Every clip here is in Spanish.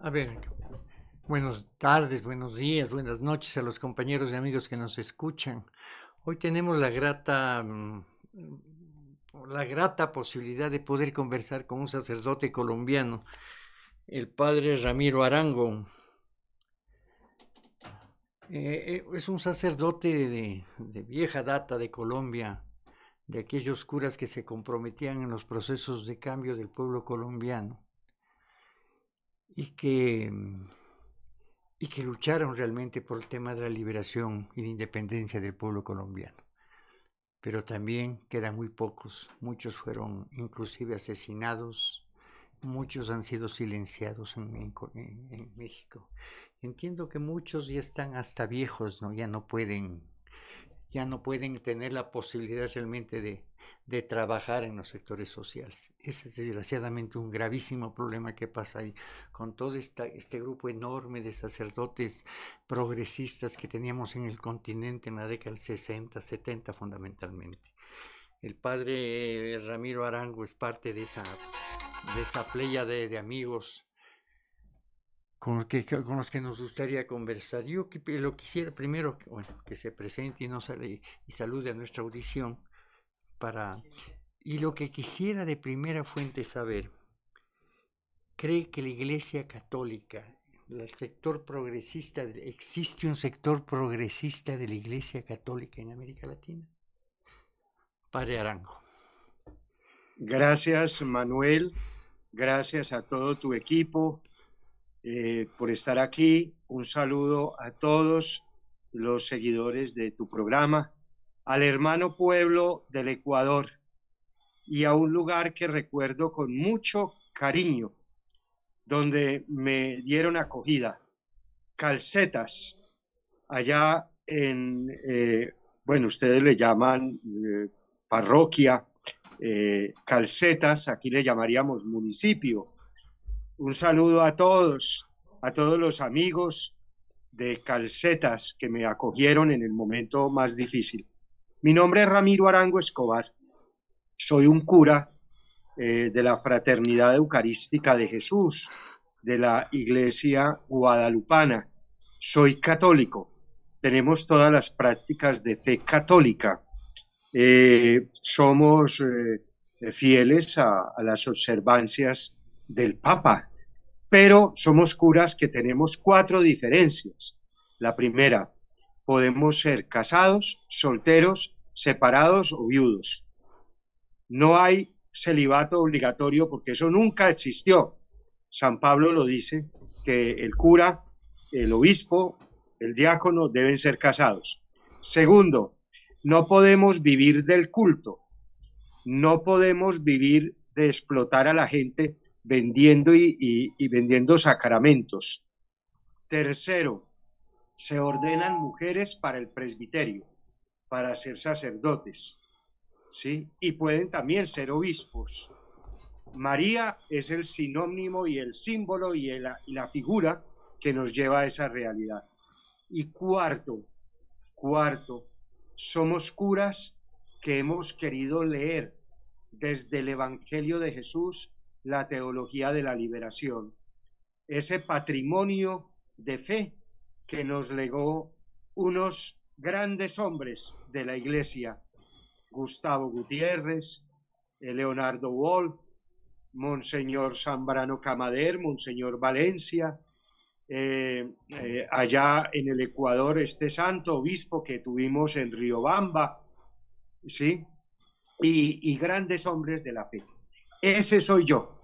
A ver, buenas tardes, buenos días, buenas noches a los compañeros y amigos que nos escuchan. Hoy tenemos la grata, mm, la grata posibilidad de poder conversar con un sacerdote colombiano, el padre Ramiro Arango. Eh, eh, es un sacerdote de, de vieja data de Colombia, de aquellos curas que se comprometían en los procesos de cambio del pueblo colombiano y que, mm, y que lucharon realmente por el tema de la liberación y la independencia del pueblo colombiano. Pero también quedan muy pocos, muchos fueron inclusive asesinados, muchos han sido silenciados en, México. Entiendo que muchos ya están hasta viejos, ¿no? ya no pueden ya no pueden tener la posibilidad realmente de, de trabajar en los sectores sociales. Ese es desgraciadamente un gravísimo problema que pasa ahí con todo este grupo enorme de sacerdotes progresistas que teníamos en el continente en la década del 60, 70 fundamentalmente. El padre Ramiro Arango es parte de esa, de esa playa de, amigos con, que, con los que nos gustaría conversar. Yo lo quisiera primero bueno, que se presente y, nos, y salude a nuestra audición para... Y lo que quisiera de primera fuente saber, ¿cree que la Iglesia Católica, el sector progresista, existe un sector progresista de la Iglesia Católica en América Latina? Padre Arango. Gracias, Manuel. Gracias a todo tu equipo eh, por estar aquí. Un saludo a todos los seguidores de tu programa al hermano pueblo del Ecuador y a un lugar que recuerdo con mucho cariño, donde me dieron acogida, Calcetas, allá en, eh, bueno, ustedes le llaman eh, parroquia, eh, Calcetas, aquí le llamaríamos municipio. Un saludo a todos, a todos los amigos de Calcetas que me acogieron en el momento más difícil. Mi nombre es Ramiro Arango Escobar. Soy un cura eh, de la Fraternidad Eucarística de Jesús, de la Iglesia Guadalupana. Soy católico. Tenemos todas las prácticas de fe católica. Eh, somos eh, fieles a, a las observancias del Papa, pero somos curas que tenemos cuatro diferencias. La primera, podemos ser casados, solteros, separados o viudos. No hay celibato obligatorio porque eso nunca existió. San Pablo lo dice, que el cura, el obispo, el diácono deben ser casados. Segundo, no podemos vivir del culto, no podemos vivir de explotar a la gente vendiendo y, vendiendo sacramentos. Tercero, se ordenan mujeres para el presbiterio, para ser sacerdotes, ¿sí? Y pueden también ser obispos. María es el sinónimo y el símbolo y, y la figura que nos lleva a esa realidad. Y cuarto, cuarto, somos curas que hemos querido leer desde el Evangelio de Jesús la teología de la liberación, ese patrimonio de fe que nos legó unos grandes hombres de la Iglesia, Gustavo Gutiérrez, eh, Leonardo Wolf, Monseñor Zambrano Camader, Monseñor Valencia, eh, eh, allá en el Ecuador, este santo obispo que tuvimos en Riobamba, ¿sí? Y, y grandes hombres de la fe. Ese soy yo.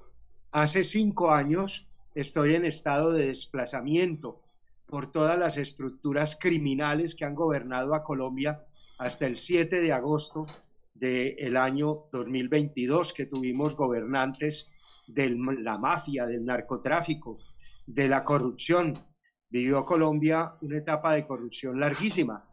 Hace cinco años estoy en estado de desplazamiento por todas las estructuras criminales que han gobernado a Colombia hasta el 7 de agosto del año 2022, que tuvimos gobernantes de la mafia, del narcotráfico, de la corrupción. Vivió Colombia una etapa de corrupción larguísima.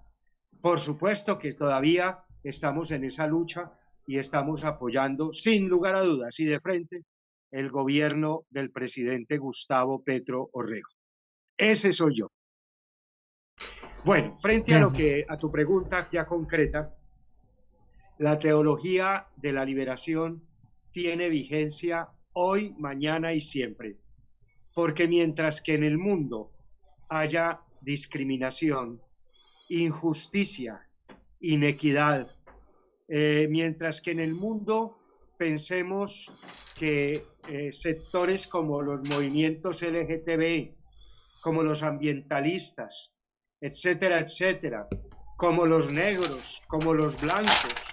Por supuesto que todavía estamos en esa lucha y estamos apoyando sin lugar a dudas y de frente el gobierno del presidente Gustavo Petro Orrego. Ese soy yo. Bueno, frente a lo que a tu pregunta ya concreta, la teología de la liberación tiene vigencia hoy, mañana y siempre. Porque mientras que en el mundo haya discriminación, injusticia, inequidad, eh, mientras que en el mundo pensemos que eh, sectores como los movimientos LGTB, como los ambientalistas, etcétera, etcétera, como los negros, como los blancos,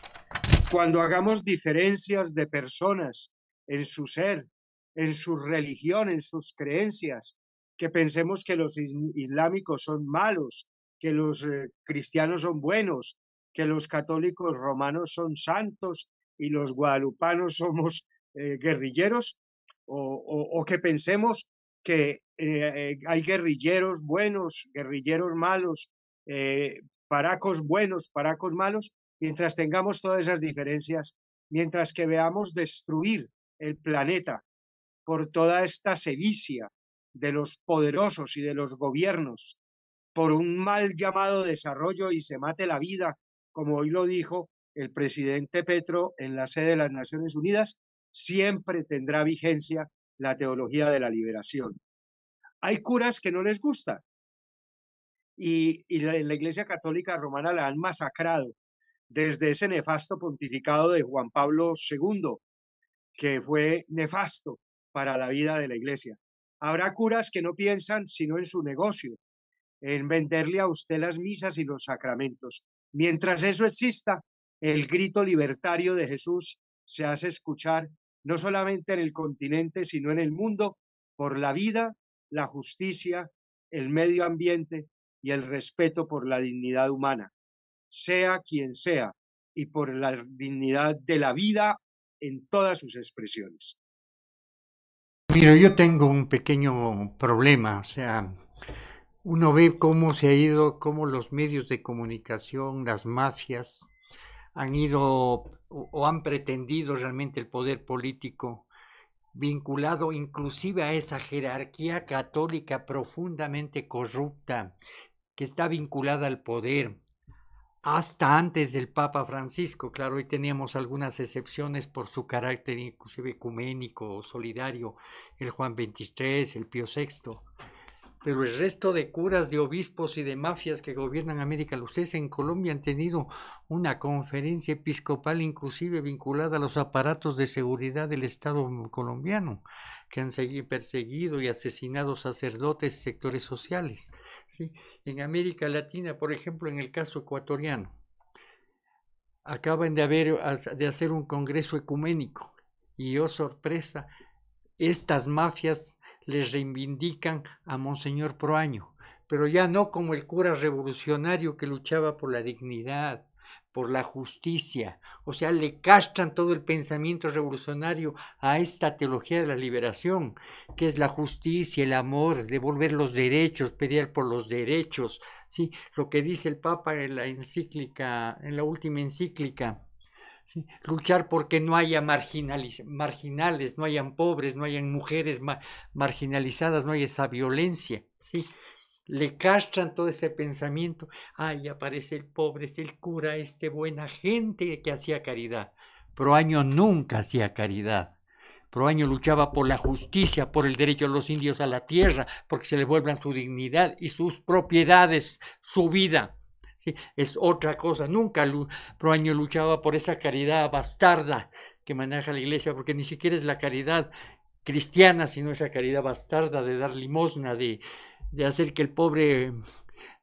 cuando hagamos diferencias de personas en su ser, en su religión, en sus creencias, que pensemos que los islámicos son malos, que los eh, cristianos son buenos, que los católicos romanos son santos y los guadalupanos somos eh, guerrilleros, o, que pensemos que eh, eh, hay guerrilleros buenos, guerrilleros malos, eh, paracos buenos, paracos malos, mientras tengamos todas esas diferencias, mientras que veamos destruir el planeta por toda esta sevicia de los poderosos y de los gobiernos, por un mal llamado desarrollo y se mate la vida, como hoy lo dijo el presidente Petro en la sede de las Naciones Unidas, siempre tendrá vigencia la teología de la liberación. Hay curas que no les gusta y, y la, la Iglesia Católica Romana la han masacrado desde ese nefasto pontificado de Juan Pablo II, que fue nefasto para la vida de la Iglesia. Habrá curas que no piensan sino en su negocio, en venderle a usted las misas y los sacramentos. Mientras eso exista, el grito libertario de Jesús se hace escuchar no solamente en el continente, sino en el mundo, por la vida la justicia, el medio ambiente y el respeto por la dignidad humana, sea quien sea, y por la dignidad de la vida en todas sus expresiones. Mira, yo tengo un pequeño problema, o sea, uno ve cómo se ha ido, cómo los medios de comunicación, las mafias, han ido o, han pretendido realmente el poder político vinculado inclusive a esa jerarquía católica profundamente corrupta que está vinculada al poder hasta antes del Papa Francisco, claro, hoy teníamos algunas excepciones por su carácter inclusive ecuménico o solidario, el Juan XXIII, el Pío VI, pero el resto de curas, de obispos y de mafias que gobiernan América, ustedes en Colombia han tenido una conferencia episcopal inclusive vinculada a los aparatos de seguridad del Estado colombiano, que han perseguido y asesinado sacerdotes y sectores sociales. En América Latina, por ejemplo, en el caso ecuatoriano, acaban de, haber, de hacer un congreso ecuménico y, oh sorpresa, estas mafias les reivindican a Monseñor Proaño, pero ya no como el cura revolucionario que luchaba por la dignidad, por la justicia. O sea, le castran todo el pensamiento revolucionario a esta teología de la liberación, que es la justicia, el amor, devolver los derechos, pedir por los derechos. ¿sí? Lo que dice el Papa en la encíclica, en la última encíclica luchar porque no haya marginales, no hayan pobres, no hayan mujeres marginalizadas, no hay esa violencia. ¿sí? Le castran todo ese pensamiento, ay, aparece el pobre, es el cura, este buena gente que hacía caridad. Proaño nunca hacía caridad. Proaño luchaba por la justicia, por el derecho de los indios a la tierra, porque se le vuelvan su dignidad y sus propiedades, su vida. Es otra cosa. Nunca Proaño luchaba por esa caridad bastarda que maneja la iglesia, porque ni siquiera es la caridad cristiana, sino esa caridad bastarda de dar limosna, de, hacer que el pobre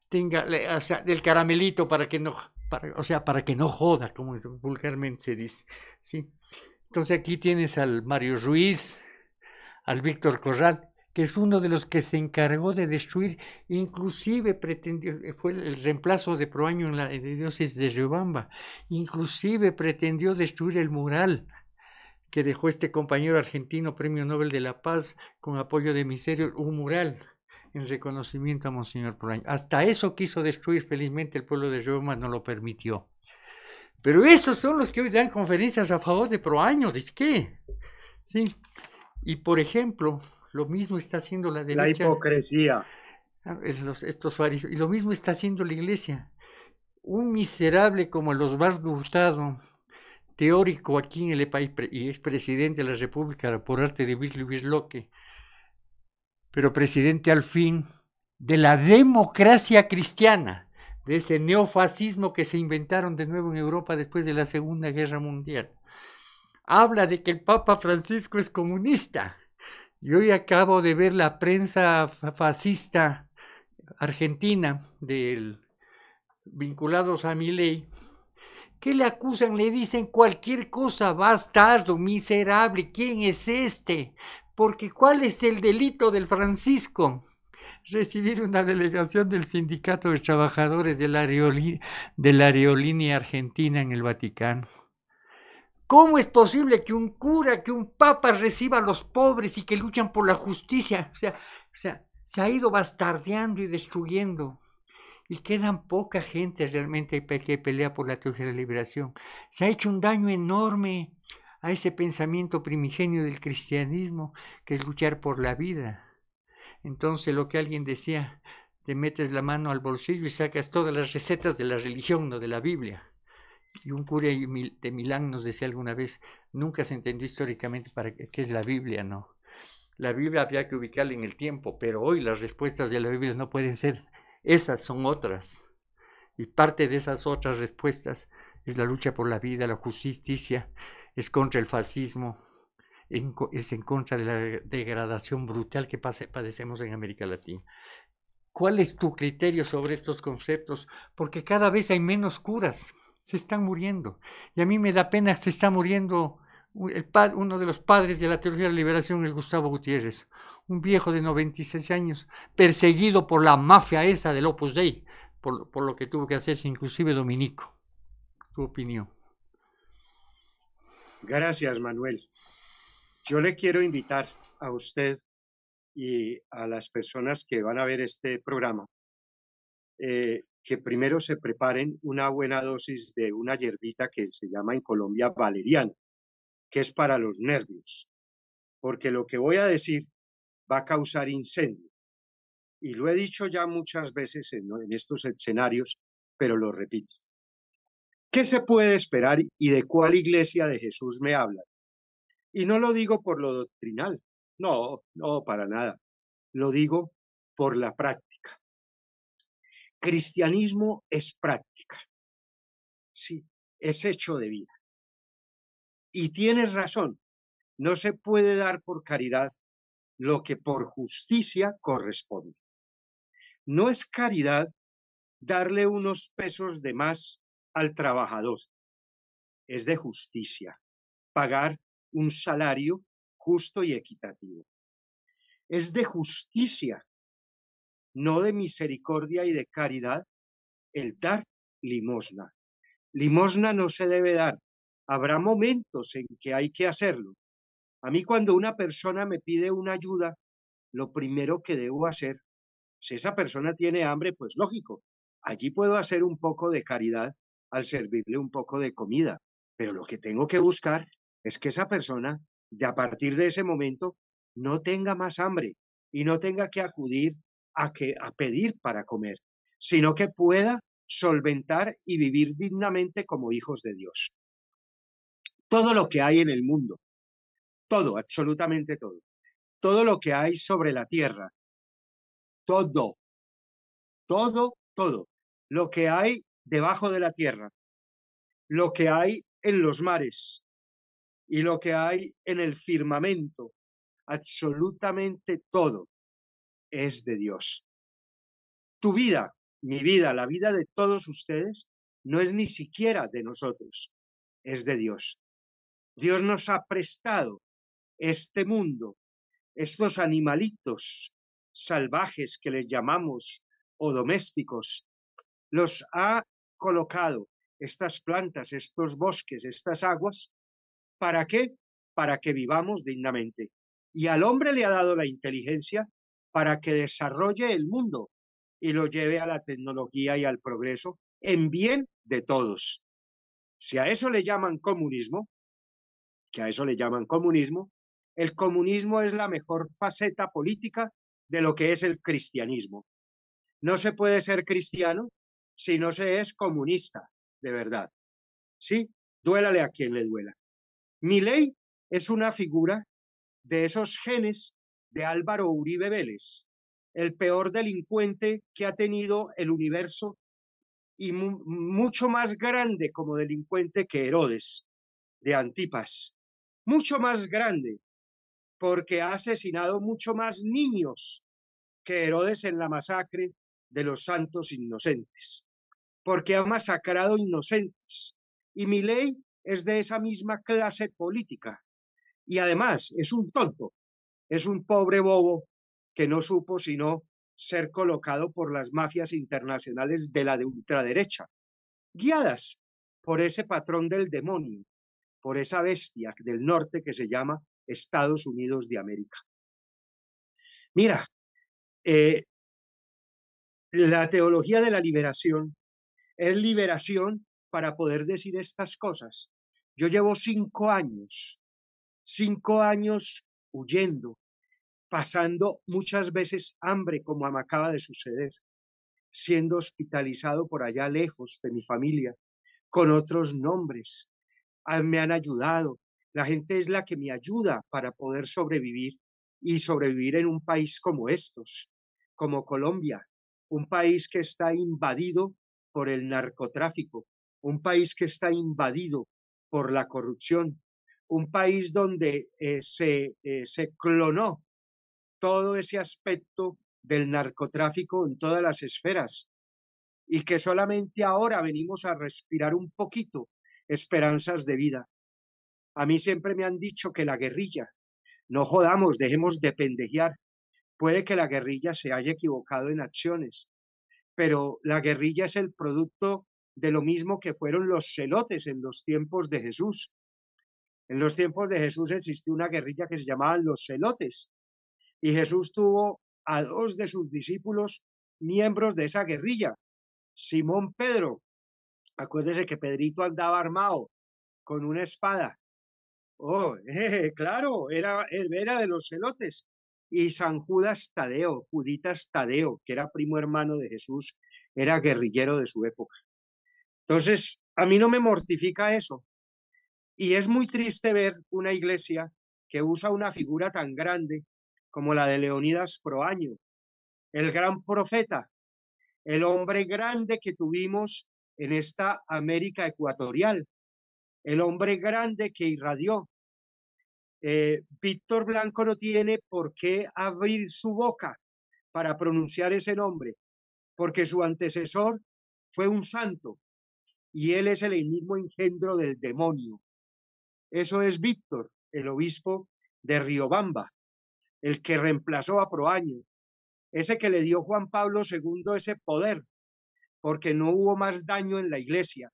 tenga del caramelito para que no, para, o sea, para que no joda, como vulgarmente se dice. ¿sí? Entonces aquí tienes al Mario Ruiz, al Víctor Corral, que es uno de los que se encargó de destruir, inclusive pretendió, eh, fue el reemplazo de Proaño en la diócesis de Riobamba, inclusive pretendió destruir el mural que dejó este compañero argentino, Premio Nobel de la Paz, con apoyo de Miserio, un mural en reconocimiento a Monseñor Proaño. Hasta eso quiso destruir, felizmente el pueblo de Riobamba no lo permitió. Pero esos son los que hoy dan conferencias a favor de Proaño, ¿de qué? Sí. Y por ejemplo, lo mismo está haciendo la de La hipocresía. Ah, estos Y lo mismo está haciendo la iglesia. Un miserable como los Hurtado, teórico aquí en el país y expresidente de la República por arte de Bill Loque, pero presidente al fin de la democracia cristiana, de ese neofascismo que se inventaron de nuevo en Europa después de la Segunda Guerra Mundial. Habla de que el Papa Francisco es comunista yo hoy acabo de ver la prensa fascista argentina del, vinculados a mi ley, que le acusan, le dicen cualquier cosa, bastardo, miserable, ¿quién es este? Porque ¿cuál es el delito del Francisco? Recibir una delegación del Sindicato de Trabajadores de la Aerolínea Argentina en el Vaticano. ¿Cómo es posible que un cura, que un papa reciba a los pobres y que luchan por la justicia? O sea, se ha ido bastardeando y destruyendo. Y quedan poca gente realmente que pelea por la teología de la liberación. Se ha hecho un daño enorme a ese pensamiento primigenio del cristianismo, que es luchar por la vida. Entonces lo que alguien decía, te metes la mano al bolsillo y sacas todas las recetas de la religión, no de la Biblia. Y un cura de Milán nos decía alguna vez, nunca se entendió históricamente para qué es la Biblia, ¿no? La Biblia había que ubicarla en el tiempo, pero hoy las respuestas de la Biblia no pueden ser, esas son otras. Y parte de esas otras respuestas es la lucha por la vida, la justicia, es contra el fascismo, es en contra de la degradación brutal que padecemos en América Latina. ¿Cuál es tu criterio sobre estos conceptos? Porque cada vez hay menos curas se están muriendo. Y a mí me da pena, se está muriendo el uno de los padres de la teología de la liberación, el Gustavo Gutiérrez, un viejo de 96 años, perseguido por la mafia esa del Opus Dei, por, lo que tuvo que hacerse inclusive Dominico. Tu opinión. Gracias, Manuel. Yo le quiero invitar a usted y a las personas que van a ver este programa eh, que primero se preparen una buena dosis de una hierbita que se llama en Colombia valeriana, que es para los nervios, porque lo que voy a decir va a causar incendio. Y lo he dicho ya muchas veces en, estos escenarios, pero lo repito. ¿Qué se puede esperar y de cuál iglesia de Jesús me habla Y no lo digo por lo doctrinal, no, no, para nada. Lo digo por la práctica cristianismo es práctica, sí, es hecho de vida. Y tienes razón, no se puede dar por caridad lo que por justicia corresponde. No es caridad darle unos pesos de más al trabajador, es de justicia pagar un salario justo y equitativo. Es de justicia no de misericordia y de caridad, el dar limosna. Limosna no se debe dar. Habrá momentos en que hay que hacerlo. A mí cuando una persona me pide una ayuda, lo primero que debo hacer, si esa persona tiene hambre, pues lógico, allí puedo hacer un poco de caridad al servirle un poco de comida, pero lo que tengo que buscar es que esa persona, de a partir de ese momento, no tenga más hambre y no tenga que acudir a, que, a pedir para comer, sino que pueda solventar y vivir dignamente como hijos de Dios. Todo lo que hay en el mundo, todo, absolutamente todo, todo lo que hay sobre la tierra, todo, todo, todo, lo que hay debajo de la tierra, lo que hay en los mares y lo que hay en el firmamento, absolutamente todo, es de Dios. Tu vida, mi vida, la vida de todos ustedes, no es ni siquiera de nosotros, es de Dios. Dios nos ha prestado este mundo, estos animalitos salvajes que les llamamos o domésticos, los ha colocado estas plantas, estos bosques, estas aguas, ¿para qué? Para que vivamos dignamente. Y al hombre le ha dado la inteligencia para que desarrolle el mundo y lo lleve a la tecnología y al progreso en bien de todos. Si a eso le llaman comunismo, que a eso le llaman comunismo, el comunismo es la mejor faceta política de lo que es el cristianismo. No se puede ser cristiano si no se es comunista, de verdad. ¿Sí? Duélale a quien le duela. Mi ley es una figura de esos genes de Álvaro Uribe Vélez, el peor delincuente que ha tenido el universo y mucho más grande como delincuente que Herodes de Antipas, mucho más grande, porque ha asesinado mucho más niños que Herodes en la masacre de los santos inocentes, porque ha masacrado inocentes. Y mi ley es de esa misma clase política. Y además es un tonto, es un pobre bobo que no supo sino ser colocado por las mafias internacionales de la de ultraderecha, guiadas por ese patrón del demonio, por esa bestia del norte que se llama Estados Unidos de América. Mira, eh, la teología de la liberación es liberación para poder decir estas cosas. Yo llevo cinco años, cinco años huyendo, pasando muchas veces hambre, como me acaba de suceder, siendo hospitalizado por allá lejos de mi familia, con otros nombres. Me han ayudado. La gente es la que me ayuda para poder sobrevivir y sobrevivir en un país como estos, como Colombia, un país que está invadido por el narcotráfico, un país que está invadido por la corrupción, un país donde eh, se, eh, se clonó todo ese aspecto del narcotráfico en todas las esferas y que solamente ahora venimos a respirar un poquito esperanzas de vida. A mí siempre me han dicho que la guerrilla, no jodamos, dejemos de pendejear. Puede que la guerrilla se haya equivocado en acciones, pero la guerrilla es el producto de lo mismo que fueron los celotes en los tiempos de Jesús. En los tiempos de Jesús existió una guerrilla que se llamaba los celotes y Jesús tuvo a dos de sus discípulos miembros de esa guerrilla. Simón Pedro, acuérdese que Pedrito andaba armado con una espada. Oh, claro, era, era de los celotes. Y San Judas Tadeo, Juditas Tadeo, que era primo hermano de Jesús, era guerrillero de su época. Entonces, a mí no me mortifica eso, y es muy triste ver una iglesia que usa una figura tan grande como la de Leonidas Proaño, el gran profeta, el hombre grande que tuvimos en esta América ecuatorial, el hombre grande que irradió. Eh, Víctor Blanco no tiene por qué abrir su boca para pronunciar ese nombre, porque su antecesor fue un santo y él es el mismo engendro del demonio. Eso es Víctor, el obispo de Riobamba, el que reemplazó a Proaño, ese que le dio Juan Pablo II ese poder, porque no hubo más daño en la iglesia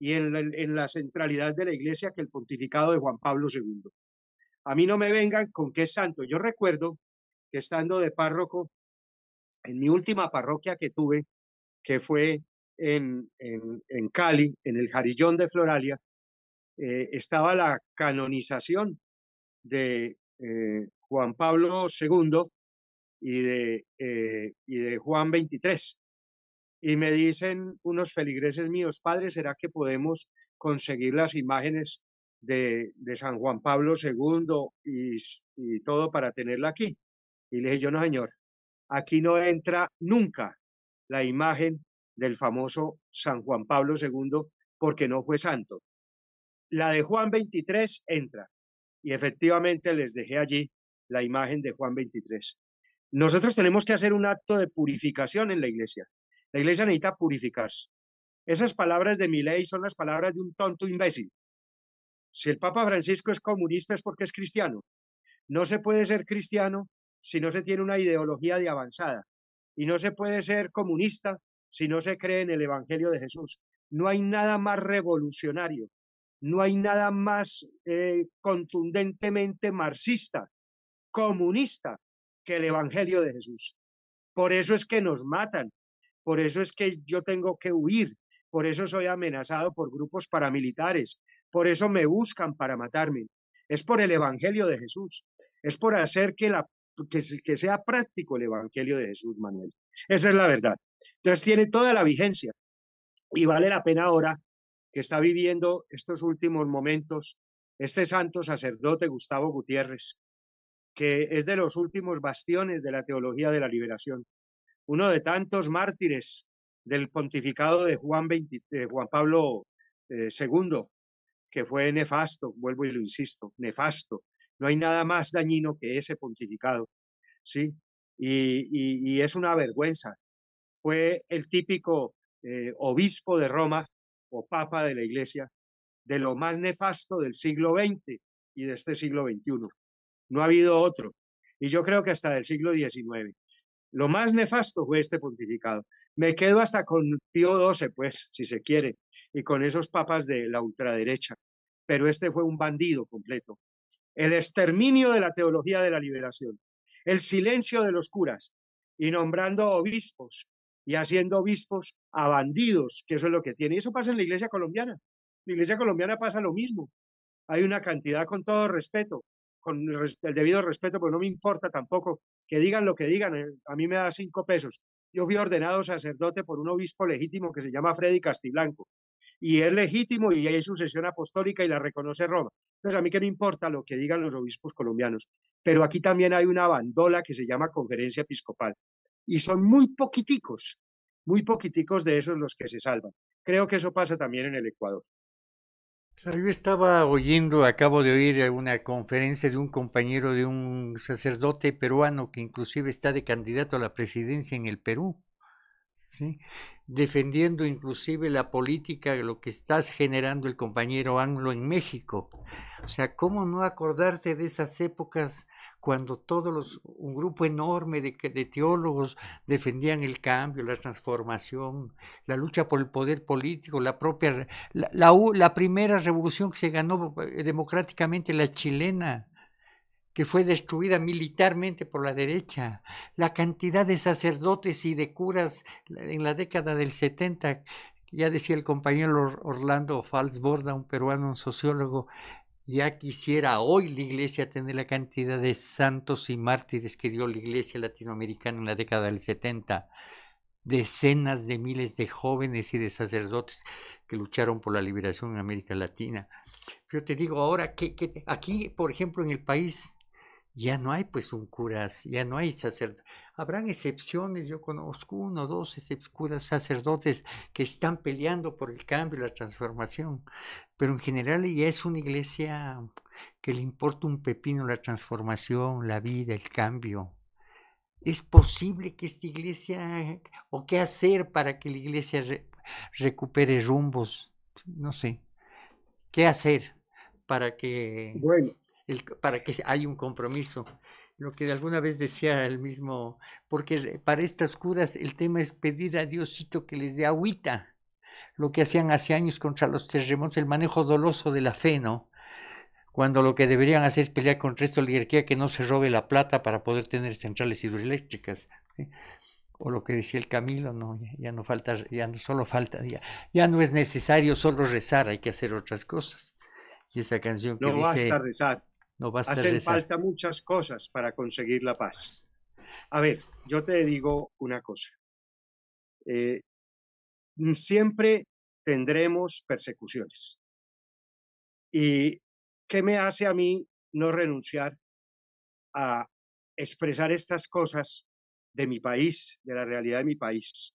y en la, centralidad de la iglesia que el pontificado de Juan Pablo II. A mí no me vengan con qué santo. Yo recuerdo que estando de párroco, en mi última parroquia que tuve, que fue en, en Cali, en el Jarillón de Floralia, eh, estaba la canonización de eh, Juan Pablo II eh, y de, Juan XXIII Y me dicen unos feligreses míos, padre, ¿será que podemos conseguir las imágenes de, San Juan Pablo II y, y todo para tenerla aquí? Y le dije yo, no, señor, aquí no entra nunca la imagen del famoso San Juan Pablo II porque no fue santo la de Juan 23 entra. Y efectivamente les dejé allí la imagen de Juan 23. Nosotros tenemos que hacer un acto de purificación en la iglesia. La iglesia necesita purificarse. Esas palabras de ley son las palabras de un tonto imbécil. Si el Papa Francisco es comunista es porque es cristiano. No se puede ser cristiano si no se tiene una ideología de avanzada. Y no se puede ser comunista si no se cree en el Evangelio de Jesús. No hay nada más revolucionario no hay nada más eh, contundentemente marxista, comunista, que el Evangelio de Jesús. Por eso es que nos matan, por eso es que yo tengo que huir, por eso soy amenazado por grupos paramilitares, por eso me buscan para matarme. Es por el Evangelio de Jesús, es por hacer que, que sea práctico el Evangelio de Jesús, Manuel. Esa es la verdad. Entonces tiene toda la vigencia y vale la pena ahora que está viviendo estos últimos momentos este santo sacerdote Gustavo Gutiérrez, que es de los últimos bastiones de la teología de la liberación, uno de tantos mártires del pontificado de Juan, Juan Pablo II, eh, que fue nefasto, vuelvo y lo insisto, nefasto. No hay nada más dañino que ese pontificado, ¿sí? Y, es una vergüenza. Fue el típico eh, obispo de Roma o papa de la iglesia de lo más nefasto del siglo XX y de este siglo XXI. No ha habido otro. Y yo creo que hasta del siglo XIX. Lo más nefasto fue este pontificado. Me quedo hasta con Pío XII, pues, si se quiere, y con esos papas de la ultraderecha. Pero este fue un bandido completo. El exterminio de la teología de la liberación, el silencio de los curas, y nombrando obispos y haciendo obispos a bandidos, que eso es lo que tiene. Y eso pasa en la iglesia colombiana. En la iglesia colombiana pasa lo mismo. Hay una cantidad, con todo respeto, con el debido respeto, pero no me importa tampoco que digan lo que digan, eh, a mí me da cinco pesos. Yo fui ordenado sacerdote por un obispo legítimo que se llama Freddy Castiblanco, y es legítimo y hay sucesión apostólica y la reconoce Roma. Entonces, a mí que me importa lo que digan los obispos colombianos, pero aquí también hay una bandola que se llama Conferencia Episcopal y son muy poquiticos, muy poquiticos de esos los que se salvan. Creo que eso pasa también en el Ecuador. Yo estaba oyendo, acabo de oír una conferencia de un compañero de un sacerdote peruano que inclusive está de candidato a la presidencia en el Perú, defendiendo inclusive la política, de lo que está generando el compañero Anglo en México. O sea, ¿cómo no acordarse de esas épocas cuando todos los, un grupo enorme de, teólogos defendían el cambio, la transformación, la lucha por el poder político, la propia, la, la, la primera revolución que se ganó eh, democráticamente, la chilena, que fue destruida militarmente por la derecha, la cantidad de sacerdotes y de curas en la década del 70, ya decía el compañero Orlando Falsborda, un peruano, un sociólogo, ya quisiera hoy la iglesia tener la cantidad de santos y mártires que dio la iglesia latinoamericana en la década del 70. Decenas de miles de jóvenes y de sacerdotes que lucharon por la liberación en América Latina. Yo te digo ahora que, aquí, por ejemplo, en el país ya no hay pues un curas, ya no hay sacerdotes. Habrán excepciones, yo conozco uno o dos excepciones, sacerdotes que están peleando por el cambio la transformación, pero en general ya es una iglesia que le importa un pepino la transformación, la vida, el cambio. ¿Es posible que esta iglesia, o qué hacer para que la iglesia recupere rumbos? No sé. ¿Qué hacer para que, bueno. para que haya un compromiso? lo que alguna vez decía el mismo, porque eh, para estas curas el tema es pedir a Diosito que les dé agüita, lo que hacían hace años contra los terremotos, el manejo doloso de la fe, ¿no? Cuando lo que deberían hacer es pelear contra esta oligarquía que no se robe la plata para poder tener centrales hidroeléctricas. ¿eh? O lo que decía el Camilo, no, ya, no falta, ya no solo falta, ya, no es necesario solo rezar, hay que hacer otras cosas. Y esa canción que no basta rezar. Hacen falta muchas cosas para conseguir la paz. A ver, yo te digo una cosa. Eh, siempre tendremos persecuciones. ¿Y qué me hace a mí no renunciar a expresar estas cosas de mi país, de la realidad de mi país,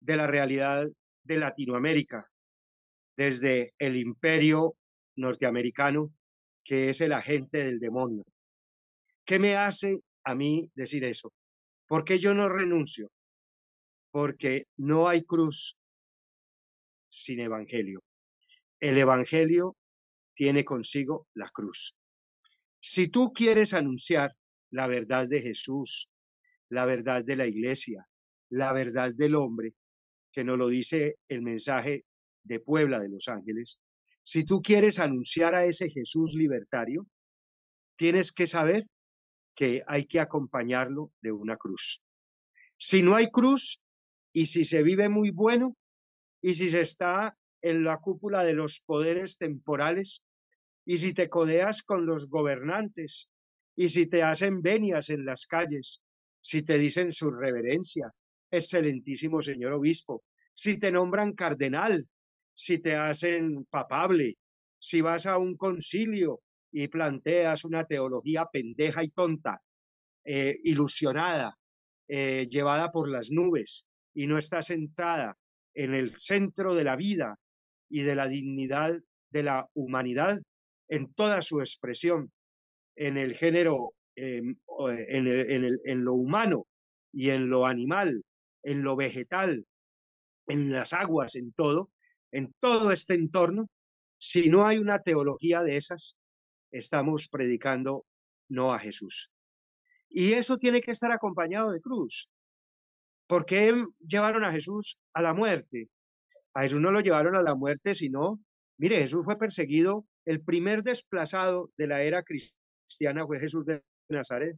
de la realidad de Latinoamérica, desde el imperio norteamericano que es el agente del demonio. ¿Qué me hace a mí decir eso? ¿Por qué yo no renuncio? Porque no hay cruz sin evangelio. El evangelio tiene consigo la cruz. Si tú quieres anunciar la verdad de Jesús, la verdad de la iglesia, la verdad del hombre, que no lo dice el mensaje de Puebla de Los Ángeles, si tú quieres anunciar a ese Jesús libertario, tienes que saber que hay que acompañarlo de una cruz. Si no hay cruz y si se vive muy bueno y si se está en la cúpula de los poderes temporales y si te codeas con los gobernantes y si te hacen venias en las calles, si te dicen su reverencia, excelentísimo señor obispo, si te nombran cardenal, si te hacen papable, si vas a un concilio y planteas una teología pendeja y tonta, eh, ilusionada, eh, llevada por las nubes y no está sentada en el centro de la vida y de la dignidad de la humanidad en toda su expresión, en el género, eh, en lo humano y en lo animal, en lo vegetal, en las aguas, en todo, en todo este entorno, si no hay una teología de esas, estamos predicando no a Jesús. Y eso tiene que estar acompañado de cruz. ¿Por qué em, llevaron a Jesús a la muerte? A Jesús no lo llevaron a la muerte, sino, mire, Jesús fue perseguido. El primer desplazado de la era cristiana fue Jesús de Nazaret.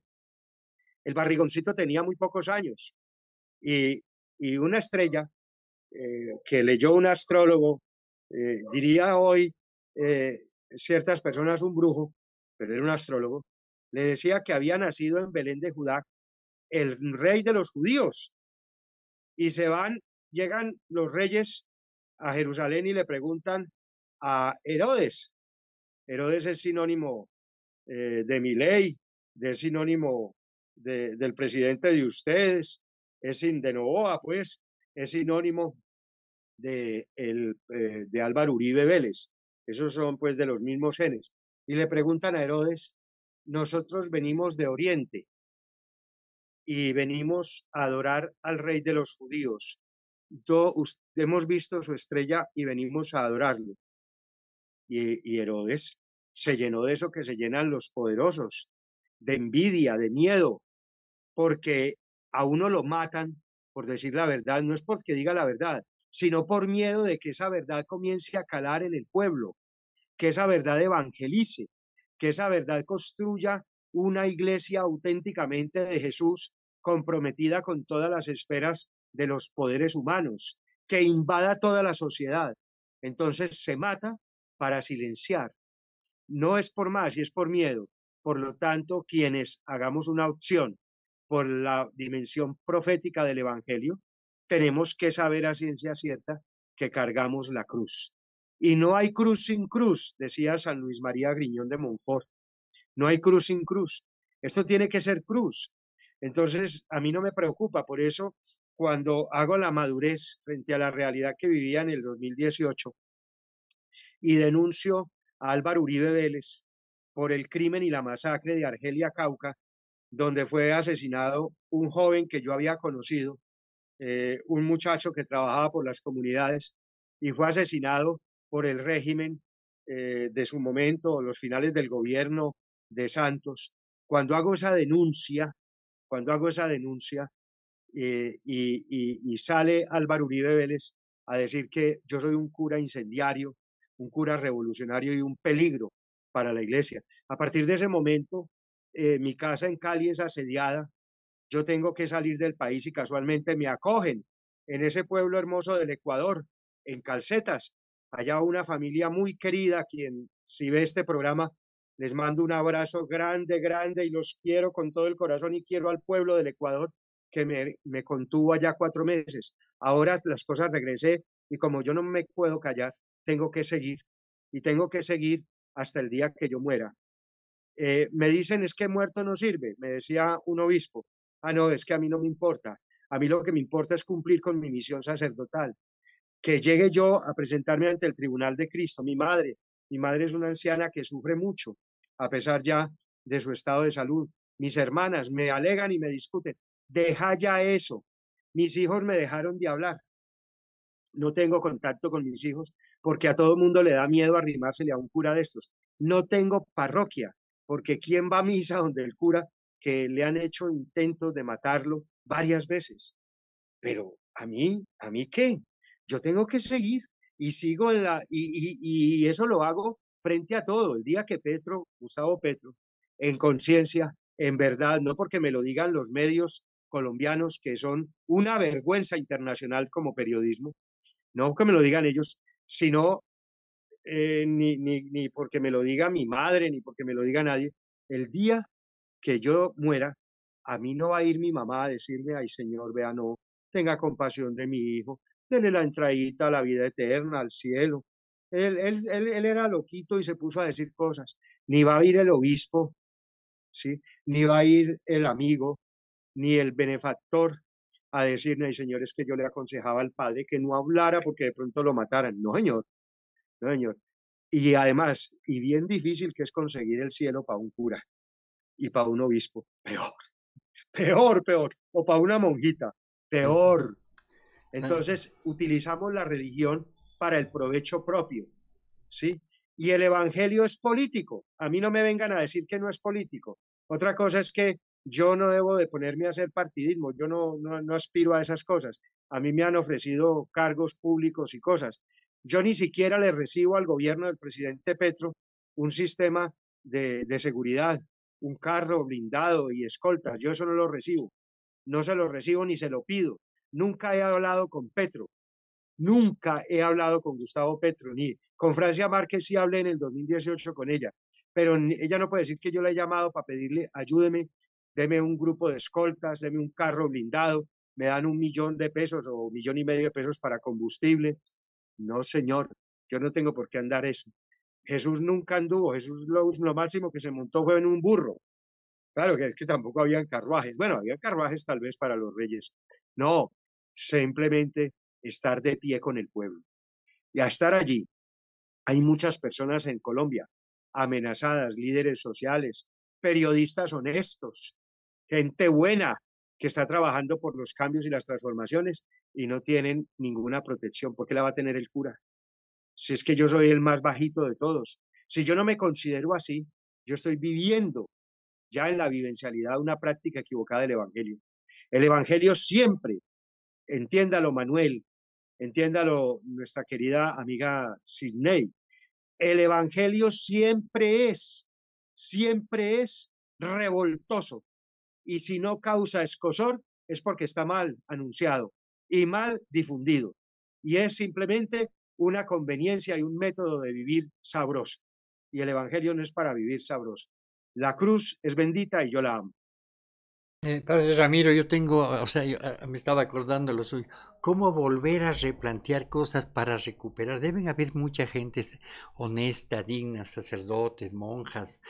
El barrigoncito tenía muy pocos años y, y una estrella eh, que leyó un astrólogo, eh, diría hoy eh, ciertas personas un brujo, pero era un astrólogo, le decía que había nacido en Belén de Judá el rey de los judíos. Y se van, llegan los reyes a Jerusalén y le preguntan a Herodes. Herodes es sinónimo de mi ley, es sinónimo del presidente de ustedes, es de pues, es sinónimo de, el, eh, de Álvaro Uribe Vélez. Esos son pues de los mismos genes. Y le preguntan a Herodes, nosotros venimos de Oriente y venimos a adorar al rey de los judíos. Do, usted hemos visto su estrella y venimos a adorarlo. y Herodes se llenó de eso que se llenan los poderosos, de envidia, de miedo, porque a uno lo matan por decir la verdad, no es porque diga la verdad, sino por miedo de que esa verdad comience a calar en el pueblo, que esa verdad evangelice, que esa verdad construya una iglesia auténticamente de Jesús comprometida con todas las esferas de los poderes humanos, que invada toda la sociedad. Entonces se mata para silenciar. No es por más y es por miedo. Por lo tanto, quienes hagamos una opción por la dimensión profética del Evangelio, tenemos que saber a ciencia cierta que cargamos la cruz. Y no hay cruz sin cruz, decía San Luis María Griñón de Montfort. No hay cruz sin cruz. Esto tiene que ser cruz. Entonces, a mí no me preocupa. Por eso, cuando hago la madurez frente a la realidad que vivía en el 2018 y denuncio a Álvaro Uribe Vélez por el crimen y la masacre de Argelia Cauca, donde fue asesinado un joven que yo había conocido, eh, un muchacho que trabajaba por las comunidades y fue asesinado por el régimen eh, de su momento, los finales del gobierno de Santos. Cuando hago esa denuncia, cuando hago esa denuncia eh, y, y sale Álvaro Uribe Vélez a decir que yo soy un cura incendiario, un cura revolucionario y un peligro para la iglesia. A partir de ese momento, eh, mi casa en Cali es asediada, yo tengo que salir del país y casualmente me acogen en ese pueblo hermoso del Ecuador, en Calcetas. Allá una familia muy querida, quien si ve este programa, les mando un abrazo grande, grande y los quiero con todo el corazón y quiero al pueblo del Ecuador que me, me contuvo allá cuatro meses. Ahora las cosas regresé y como yo no me puedo callar, tengo que seguir y tengo que seguir hasta el día que yo muera. Eh, me dicen es que muerto no sirve, me decía un obispo. Ah, no, es que a mí no me importa. A mí lo que me importa es cumplir con mi misión sacerdotal. Que llegue yo a presentarme ante el tribunal de Cristo, mi madre. Mi madre es una anciana que sufre mucho, a pesar ya de su estado de salud. Mis hermanas me alegan y me discuten. Deja ya eso. Mis hijos me dejaron de hablar. No tengo contacto con mis hijos porque a todo el mundo le da miedo arrimársele a un cura de estos. No tengo parroquia porque ¿quién va a misa donde el cura que le han hecho intentos de matarlo varias veces? Pero a mí, ¿a mí qué? Yo tengo que seguir y sigo en la, y, eso lo hago frente a todo. El día que Petro, Gustavo Petro, en conciencia, en verdad, no porque me lo digan los medios colombianos que son una vergüenza internacional como periodismo, no que me lo digan ellos, sino eh, ni, porque me lo diga mi madre, ni porque me lo diga nadie. El día que yo muera, a mí no va a ir mi mamá a decirme, ay Señor, vea, no, tenga compasión de mi hijo, déle la entradita a la vida eterna, al cielo. Él, él, él, era loquito y se puso a decir cosas. Ni va a ir el obispo, ¿sí? ni va a ir el amigo, ni el benefactor a decirme, ay señores que yo le aconsejaba al padre que no hablara porque de pronto lo mataran. No, Señor, ¿no, señor? Y además, y bien difícil que es conseguir el cielo para un cura y para un obispo, peor, peor, peor, o para una monjita, peor. Entonces, utilizamos la religión para el provecho propio, ¿sí? Y el evangelio es político. A mí no me vengan a decir que no es político. Otra cosa es que yo no debo de ponerme a hacer partidismo, yo no aspiro a esas cosas. A mí me han ofrecido cargos públicos y cosas, yo ni siquiera le recibo al gobierno del presidente Petro un sistema de, seguridad, un carro blindado y escoltas. Yo eso no lo recibo. No se lo recibo ni se lo pido. Nunca he hablado con Petro. Nunca he hablado con Gustavo Petro, ni con Francia Márquez sí hablé en el 2018 con ella, pero ella no puede decir que yo le he llamado para pedirle, ayúdeme, deme un grupo de escoltas, deme un carro blindado, me dan un millón de pesos o un millón y medio de pesos para combustible, no, señor, yo no tengo por qué andar eso. Jesús nunca anduvo, Jesús lo, lo máximo que se montó fue en un burro. Claro que es que tampoco habían carruajes. Bueno, había carruajes tal vez para los reyes. No, simplemente estar de pie con el pueblo. Y a estar allí, hay muchas personas en Colombia amenazadas, líderes sociales, periodistas honestos, gente buena, que está trabajando por los cambios y las transformaciones y no tienen ninguna protección. ¿Por qué la va a tener el cura? Si es que yo soy el más bajito de todos. Si yo no me considero así, yo estoy viviendo ya en la vivencialidad una práctica equivocada del Evangelio. El Evangelio siempre, entiéndalo Manuel, entiéndalo nuestra querida amiga Sidney, el Evangelio siempre es, siempre es revoltoso, y si no causa escosor es porque está mal anunciado y mal difundido. Y es simplemente una conveniencia y un método de vivir sabroso. Y el Evangelio no es para vivir sabroso. La cruz es bendita y yo la amo. Eh, padre Ramiro, yo tengo, o sea, ah, me estaba acordando lo suyo. ¿Cómo volver a replantear cosas para recuperar? Deben haber mucha gente honesta, digna, sacerdotes, monjas,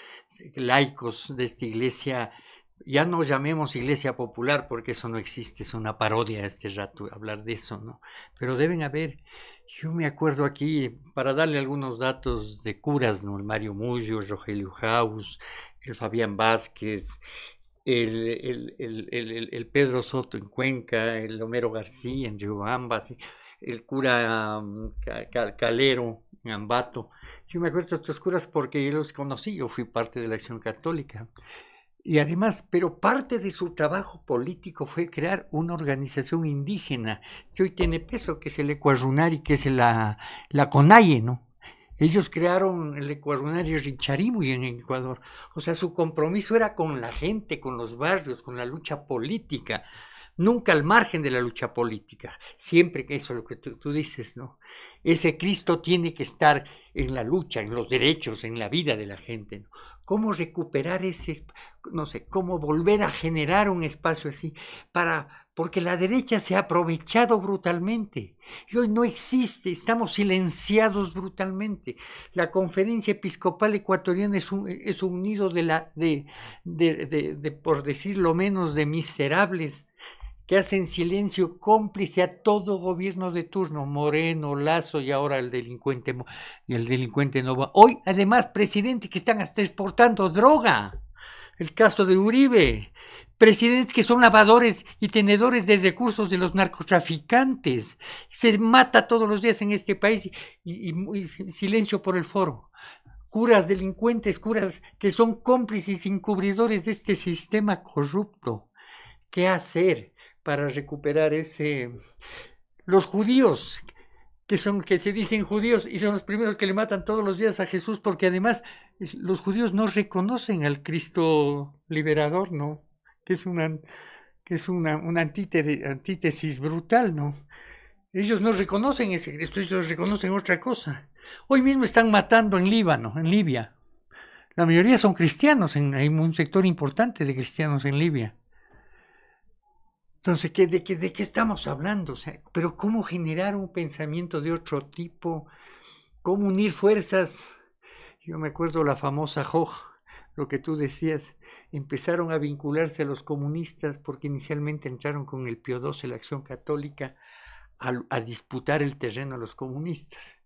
laicos de esta iglesia ya no llamemos iglesia popular porque eso no existe, es una parodia este rato hablar de eso, ¿no? Pero deben haber, yo me acuerdo aquí, para darle algunos datos de curas, ¿no? El Mario Mullo, el Rogelio Jaus, el Fabián Vázquez, el, el, el, Pedro Soto en Cuenca, el Homero García en Riobamba, el cura mm, Calero en Ambato. Yo me acuerdo de estos curas porque yo los conocí, yo fui parte de la Acción Católica. Y además, pero parte de su trabajo político fue crear una organización indígena que hoy tiene peso, que es el Ecuarunari, que es la, la CONAIE, ¿no? Ellos crearon el Ecuarunari Richaribuy en Ecuador. O sea, su compromiso era con la gente, con los barrios, con la lucha política. Nunca al margen de la lucha política. Siempre que eso es lo que tú dices, ¿no? Ese Cristo tiene que estar en la lucha, en los derechos, en la vida de la gente. ¿no? cómo recuperar ese, no sé, cómo volver a generar un espacio así, para, porque la derecha se ha aprovechado brutalmente y hoy no existe, estamos silenciados brutalmente. La conferencia episcopal ecuatoriana es un, es un nido de, la, de, de, de, por decirlo menos, de miserables que hacen silencio cómplice a todo gobierno de turno, Moreno, Lazo y ahora el delincuente, el delincuente Nova. Hoy, además, presidentes que están hasta exportando droga. El caso de Uribe. Presidentes que son lavadores y tenedores de recursos de los narcotraficantes. Se mata todos los días en este país y, silencio por el foro curas delincuentes, curas que son cómplices encubridores de este sistema corrupto. ¿Qué hacer? para recuperar ese... Los judíos, que son que se dicen judíos y son los primeros que le matan todos los días a Jesús porque además eh, los judíos no reconocen al Cristo liberador, ¿no? Que es una que es una, una antítesis brutal, ¿no? Ellos no reconocen ese, Cristo, ellos reconocen otra cosa. Hoy mismo están matando en Líbano, en Libia. La mayoría son cristianos, hay un sector importante de cristianos en Libia. Entonces, de, qué, estamos hablando? pero ¿cómo generar un pensamiento de otro tipo? ¿Cómo unir fuerzas? Yo me acuerdo la famosa Hoj, lo que tú decías, empezaron a vincularse a los comunistas porque inicialmente entraron con el PIO XII, la Acción Católica, a, a, disputar el terreno a los comunistas.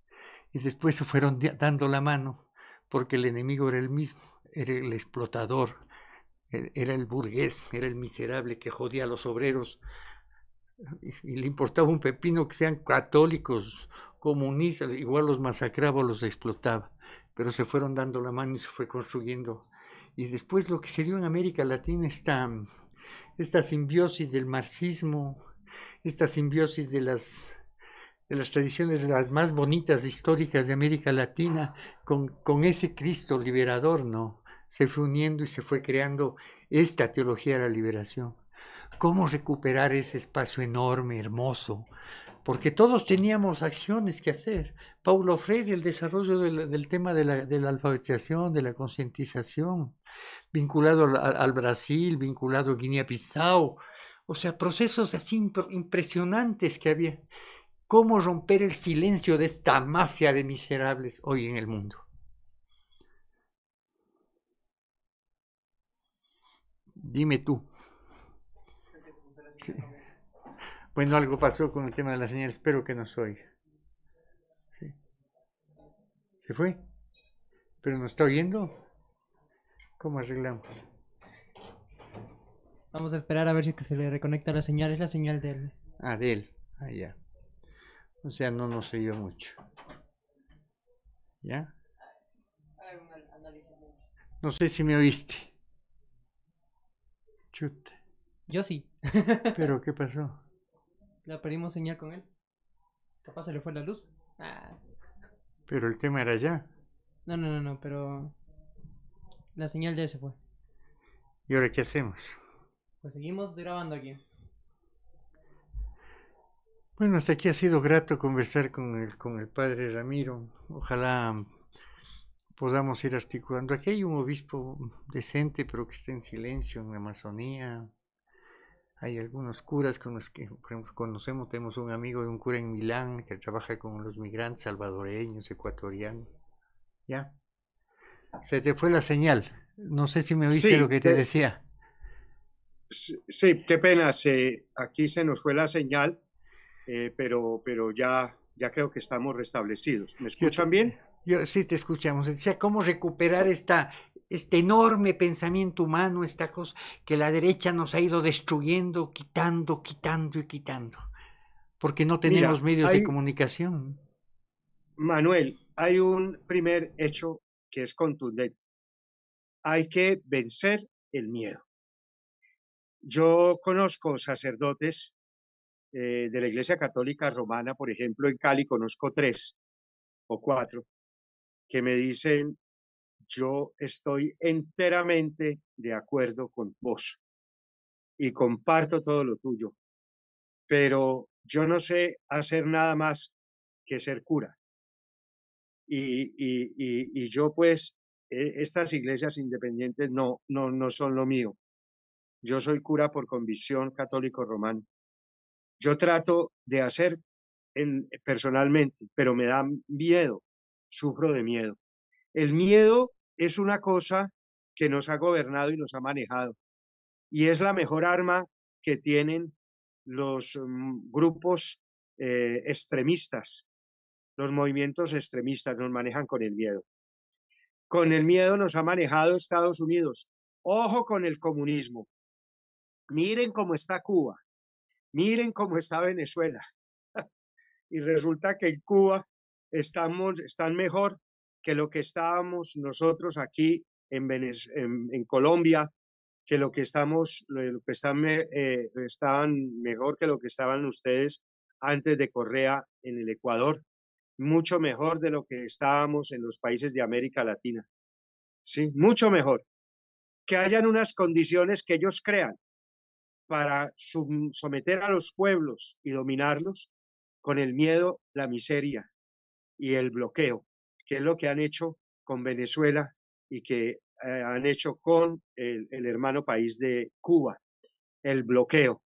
Y después se fueron dando la mano porque el enemigo era el mismo, era el explotador, e-, era el burgués, era el miserable que jodía a los obreros y le importaba un pepino que sean católicos, comunistas, igual los masacraba o los explotaba, pero se fueron dando la mano y se fue construyendo. Y después lo que se dio en América Latina, esta, esta simbiosis del marxismo, esta simbiosis de las, de las tradiciones más bonitas históricas de América Latina, con, con ese Cristo liberador, ¿no? se fue uniendo y se fue creando esta teología de la liberación. ¿Cómo recuperar ese espacio enorme, hermoso? Porque todos teníamos acciones que hacer. Paulo Freire, el desarrollo del, tema de la, alfabetización, de la concientización, vinculado al, al Brasil, vinculado a Guinea-Bissau. O sea, procesos así impresionantes que había. ¿Cómo romper el silencio de esta mafia de miserables hoy en el mundo? Dime tú. Bueno, algo pasó con el tema de la señal, espero que nos oiga. ¿Se fue? ¿Pero no está oyendo? ¿Cómo arreglamos? Vamos a esperar a ver si se le reconecta la señal. Es la señal de él. Ah, de él. Ah, ya. O sea, no nos oyó mucho. ¿Ya? No sé si me oíste. Yo sí. ¿Pero qué pasó? La perdimos señal con él. Capaz se le fue la luz. Ah. Pero el tema era ya. No, no, no, no, pero. La señal de él se fue. ¿Y ahora qué hacemos? Pues seguimos grabando aquí. Bueno, hasta aquí ha sido grato conversar con el, con el padre Ramiro. Ojalá podamos ir articulando. Aquí hay un obispo decente, pero que está en silencio en la Amazonía. Hay algunos curas con los que conocemos. Tenemos un amigo de un cura en Milán que trabaja con los migrantes salvadoreños, ecuatorianos. ¿Ya? Se te fue la señal. No sé si me oíste lo que te decía. Sí, qué pena. Se, aquí se nos fue la señal, eh, pero, pero ya, ya creo que estamos restablecidos. ¿Me escuchan bien? Yo sí te escuchamos. Decía, ¿cómo recuperar esta, este enorme pensamiento humano, esta cosa que la derecha nos ha ido destruyendo, quitando, quitando y quitando? Porque no tenemos medios de comunicación. Manuel, hay un primer hecho que es contundente. Hay que vencer el miedo. Yo conozco sacerdotes eh, de la Iglesia Católica Romana, por ejemplo, en Cali conozco tres o cuatro, que me dicen, yo estoy enteramente de acuerdo con vos y comparto todo lo tuyo, pero yo no sé hacer nada más que ser cura. Y, yo pues, e, estas iglesias independientes no, no, no son lo mío. Yo soy cura por convicción católico romano. Yo trato de hacer en, personalmente, pero me da miedo sufro de miedo. El miedo es una cosa que nos ha gobernado y nos ha manejado. Y es la mejor arma que tienen los mm, grupos eh, extremistas, los movimientos extremistas nos manejan con el miedo. Con el miedo nos ha manejado Estados Unidos. Ojo con el comunismo. Miren cómo está Cuba. Miren cómo está Venezuela. y resulta que en Cuba estamos, están mejor que lo que estábamos nosotros aquí en, Colombia, que lo que estamos, lo que están, eh, estaban mejor que lo que estaban ustedes antes de Correa en el Ecuador, mucho mejor de lo que estábamos en los países de América Latina. Sí, mucho mejor. Que hayan unas condiciones que ellos crean para someter a los pueblos y dominarlos con el miedo, la miseria, y el bloqueo, que es lo que han hecho con Venezuela y que eh, han hecho con el, el hermano país de Cuba, el bloqueo.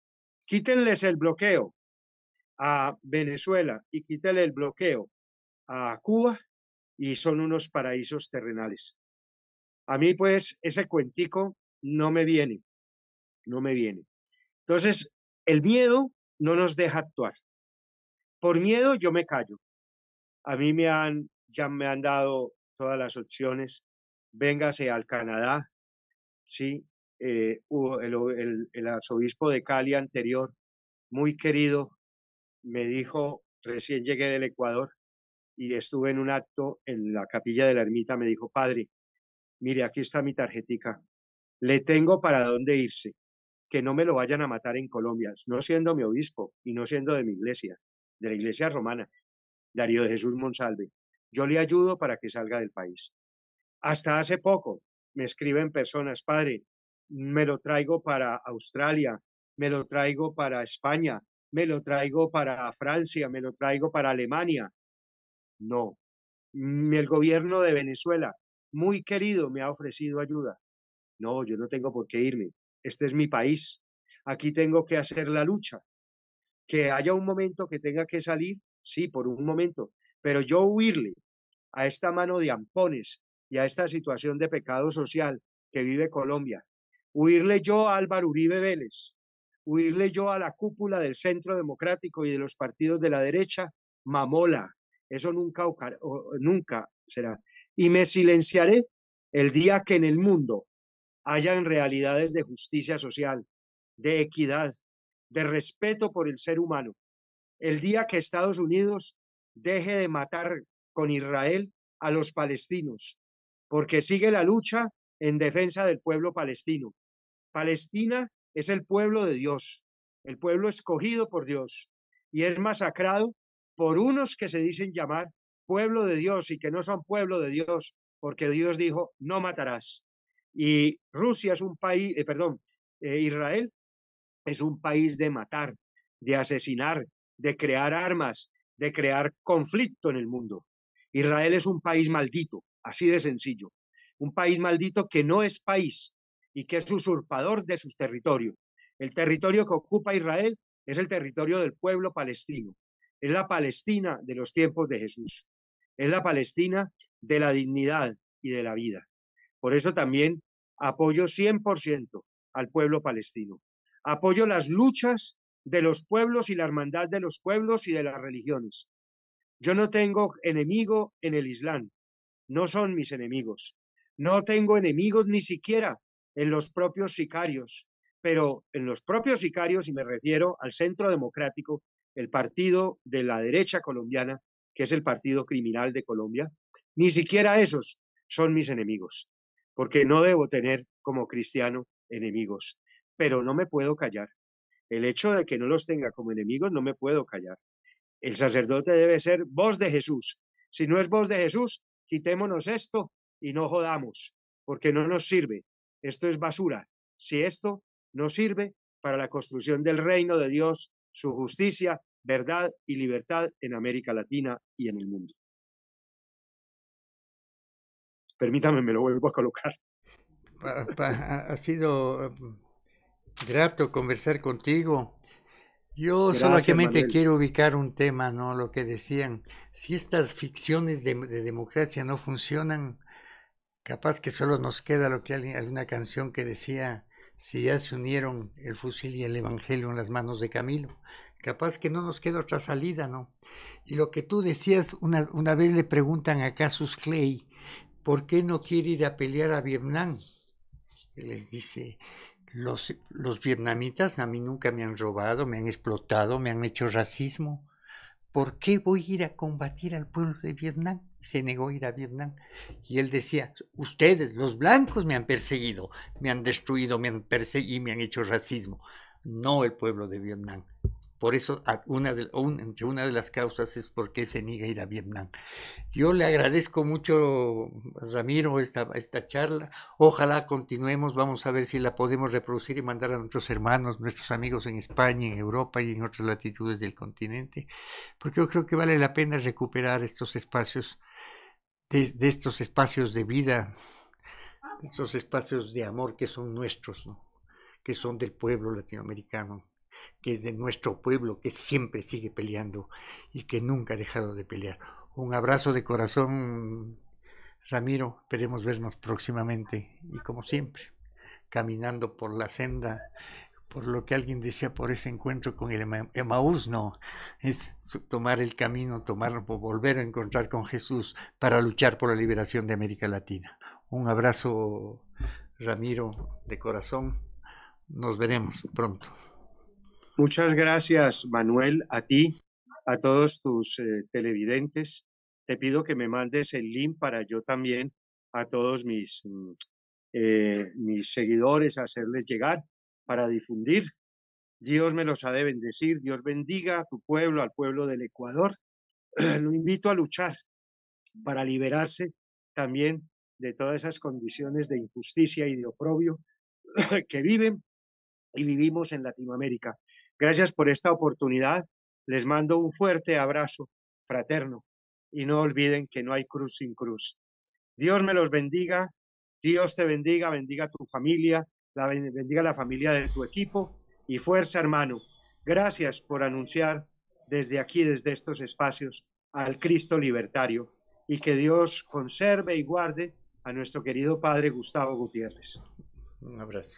Quítenles el bloqueo a Venezuela y quítenle el bloqueo a Cuba y son unos paraísos terrenales. A mí pues ese cuentico no me viene, no me viene. Entonces, el miedo no nos deja actuar. Por miedo yo me callo. A mí me han, ya me han dado todas las opciones. Véngase al Canadá, ¿sí? Eh, el, el, arzobispo de Cali anterior, muy querido, me dijo, recién llegué del Ecuador y estuve en un acto en la capilla de la ermita, me dijo, padre, mire, aquí está mi tarjetica, le tengo para dónde irse, que no me lo vayan a matar en Colombia, no siendo mi obispo y no siendo de mi iglesia, de la iglesia romana, Darío de Jesús Monsalve. Yo le ayudo para que salga del país. Hasta hace poco me escriben personas, padre, me lo traigo para Australia, me lo traigo para España, me lo traigo para Francia, me lo traigo para Alemania. No. Mm, el gobierno de Venezuela, muy querido, me ha ofrecido ayuda. No, yo no tengo por qué irme. Este es mi país. Aquí tengo que hacer la lucha. Que haya un momento que tenga que salir, sí, por un momento, pero yo huirle a esta mano de ampones y a esta situación de pecado social que vive Colombia, huirle yo a Álvaro Uribe Vélez, huirle yo a la cúpula del Centro Democrático y de los partidos de la derecha, mamola, eso nunca, nunca será. Y me silenciaré el día que en el mundo hayan realidades de justicia social, de equidad, de respeto por el ser humano el día que Estados Unidos deje de matar con Israel a los palestinos, porque sigue la lucha en defensa del pueblo palestino. Palestina es el pueblo de Dios, el pueblo escogido por Dios, y es masacrado por unos que se dicen llamar pueblo de Dios y que no son pueblo de Dios, porque Dios dijo, no matarás. Y Rusia es un país, eh, perdón, eh, Israel es un país de matar, de asesinar, de crear armas, de crear conflicto en el mundo. Israel es un país maldito, así de sencillo. Un país maldito que no es país y que es usurpador de sus territorios. El territorio que ocupa Israel es el territorio del pueblo palestino. Es la Palestina de los tiempos de Jesús. Es la Palestina de la dignidad y de la vida. Por eso también apoyo 100% al pueblo palestino. Apoyo las luchas de los pueblos y la hermandad de los pueblos y de las religiones. Yo no tengo enemigo en el Islam, no son mis enemigos. No tengo enemigos ni siquiera en los propios sicarios, pero en los propios sicarios, y me refiero al Centro Democrático, el partido de la derecha colombiana, que es el partido criminal de Colombia, ni siquiera esos son mis enemigos, porque no debo tener como cristiano enemigos, pero no me puedo callar. El hecho de que no los tenga como enemigos no me puedo callar. El sacerdote debe ser voz de Jesús. Si no es voz de Jesús, quitémonos esto y no jodamos, porque no nos sirve. Esto es basura. Si esto no sirve para la construcción del reino de Dios, su justicia, verdad y libertad en América Latina y en el mundo. Permítame, me lo vuelvo a colocar. Ha sido eh, Grato conversar contigo. Yo solamente quiero ubicar un tema, ¿no? Lo que decían, si estas ficciones de, democracia no funcionan, capaz que solo nos queda lo que alguna canción que decía, si ya se unieron el fusil y el evangelio en las manos de Camilo, capaz que no nos queda otra salida, ¿no? Y lo que tú decías, una, una vez le preguntan a Casus Clay, ¿por qué no quiere ir a pelear a Vietnam? Y les dice, los, vietnamitas a mí nunca me han robado, me han explotado, me han hecho racismo. ¿Por qué voy a ir a combatir al pueblo de Vietnam? Se negó a ir a Vietnam. Y él decía, ustedes, los blancos, me han perseguido, me han destruido, me han perseguido y me han hecho racismo. No el pueblo de Vietnam. Por eso, una de, una de las causas es porque se niega a ir a Vietnam. Yo le agradezco mucho, Ramiro, esta, esta charla. Ojalá continuemos. Vamos a ver si la podemos reproducir y mandar a nuestros hermanos, nuestros amigos en España, en Europa y en otras latitudes del continente. Porque yo creo que vale la pena recuperar estos espacios, de, estos espacios de vida, de estos espacios de amor que son nuestros, que son del pueblo latinoamericano que es de nuestro pueblo, que siempre sigue peleando y que nunca ha dejado de pelear. Un abrazo de corazón, Ramiro. Esperemos vernos próximamente y como siempre, caminando por la senda, por lo que alguien decía, por ese encuentro con el no, es tomar el camino, tomar, volver a encontrar con Jesús para luchar por la liberación de América Latina. Un abrazo, Ramiro, de corazón. Nos veremos pronto. Muchas gracias, Manuel, a ti, a todos tus eh, televidentes. Te pido que me mandes el link para yo también a todos mis, mm, eh, mis seguidores hacerles llegar para difundir. Dios me los ha de bendecir. Dios bendiga a tu pueblo, al pueblo del Ecuador. Lo invito a luchar para liberarse también de todas esas condiciones de injusticia y de oprobio que viven y vivimos en Latinoamérica. Gracias por esta oportunidad. Les mando un fuerte abrazo fraterno y no olviden que no hay cruz sin cruz. Dios me los bendiga, Dios te bendiga, bendiga tu familia, la bendiga la familia de tu equipo y fuerza hermano. Gracias por anunciar desde aquí, desde estos espacios, al Cristo libertario y que Dios conserve y guarde a nuestro querido Padre Gustavo Gutiérrez. Un abrazo.